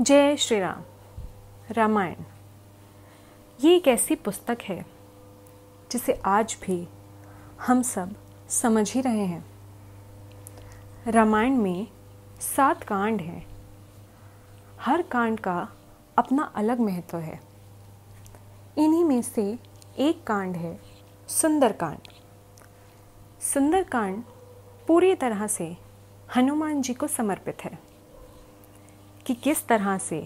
जय श्री राम रामायण ये एक ऐसी पुस्तक है जिसे आज भी हम सब समझ ही रहे हैं रामायण में सात कांड हैं हर कांड का अपना अलग महत्व है इन्हीं में से एक कांड है सुंदरकांड सुंदरकांड पूरी तरह से हनुमान जी को समर्पित है कि किस तरह से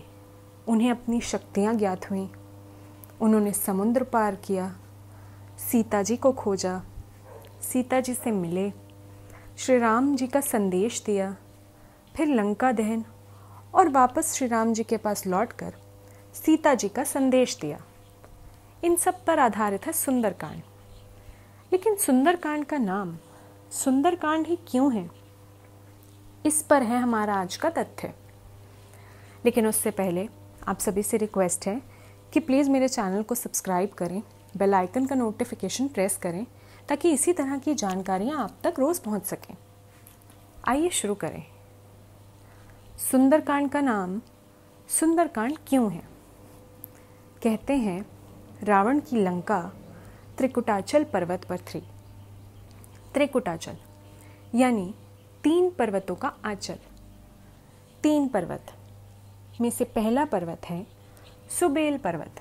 उन्हें अपनी शक्तियाँ ज्ञात हुई उन्होंने समुद्र पार किया सीता जी को खोजा सीता जी से मिले श्री राम जी का संदेश दिया फिर लंका दहन और वापस श्री राम जी के पास लौटकर सीता जी का संदेश दिया इन सब पर आधारित है सुंदरकांड लेकिन सुंदरकांड का नाम सुंदरकांड ही क्यों है इस पर है हमारा आज का तथ्य लेकिन उससे पहले आप सभी से रिक्वेस्ट है कि प्लीज़ मेरे चैनल को सब्सक्राइब करें बेल आइकन का नोटिफिकेशन प्रेस करें ताकि इसी तरह की जानकारियाँ आप तक रोज़ पहुँच सकें आइए शुरू करें सुंदरकांड का नाम सुंदरकांड क्यों है कहते हैं रावण की लंका त्रिकुटाचल पर्वत पर थी त्रिकुटाचल यानी तीन पर्वतों का आंचल तीन पर्वत में से पहला पर्वत है सुबेल पर्वत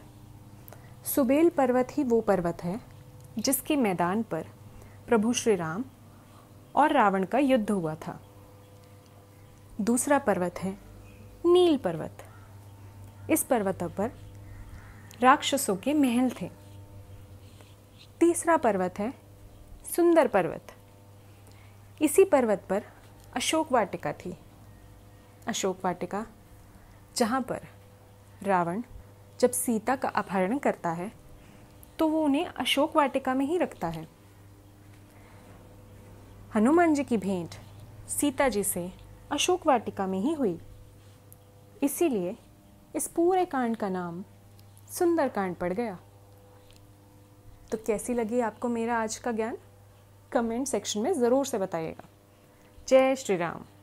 सुबेल पर्वत ही वो पर्वत है जिसके मैदान पर प्रभु श्री राम और रावण का युद्ध हुआ था दूसरा पर्वत है नील पर्वत इस पर्वत पर राक्षसों के महल थे तीसरा पर्वत है सुंदर पर्वत इसी पर्वत पर अशोक वाटिका थी अशोक वाटिका जहाँ पर रावण जब सीता का अपहरण करता है तो वो उन्हें अशोक वाटिका में ही रखता है हनुमान जी की भेंट सीता जी से अशोक वाटिका में ही हुई इसीलिए इस पूरे कांड का नाम सुंदर कांड पड़ गया तो कैसी लगी आपको मेरा आज का ज्ञान कमेंट सेक्शन में ज़रूर से बताइएगा जय श्री राम